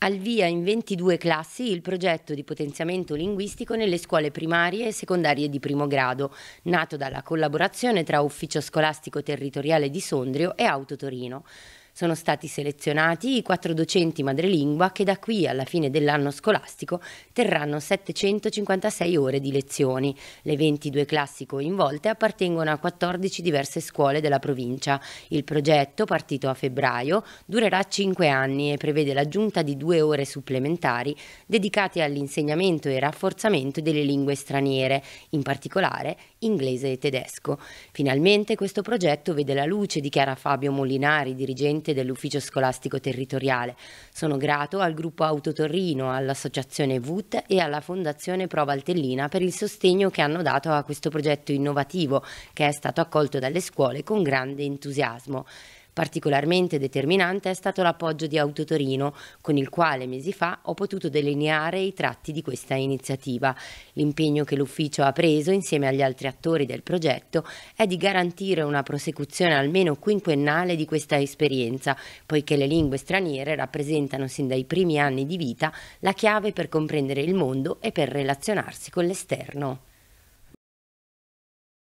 al via in 22 classi il progetto di potenziamento linguistico nelle scuole primarie e secondarie di primo grado, nato dalla collaborazione tra Ufficio Scolastico Territoriale di Sondrio e Autotorino. Sono stati selezionati i quattro docenti madrelingua che da qui alla fine dell'anno scolastico terranno 756 ore di lezioni. Le 22 classi coinvolte appartengono a 14 diverse scuole della provincia. Il progetto, partito a febbraio, durerà 5 anni e prevede l'aggiunta di due ore supplementari dedicate all'insegnamento e rafforzamento delle lingue straniere, in particolare inglese e tedesco. Finalmente questo progetto vede la luce, dichiara Fabio Molinari, dirigente presidente dell'Ufficio Scolastico Territoriale. Sono grato al gruppo Autotorrino, all'associazione VUT e alla Fondazione Pro Valtellina per il sostegno che hanno dato a questo progetto innovativo che è stato accolto dalle scuole con grande entusiasmo. Particolarmente determinante è stato l'appoggio di Autotorino, con il quale mesi fa ho potuto delineare i tratti di questa iniziativa. L'impegno che l'ufficio ha preso insieme agli altri attori del progetto è di garantire una prosecuzione almeno quinquennale di questa esperienza, poiché le lingue straniere rappresentano sin dai primi anni di vita la chiave per comprendere il mondo e per relazionarsi con l'esterno.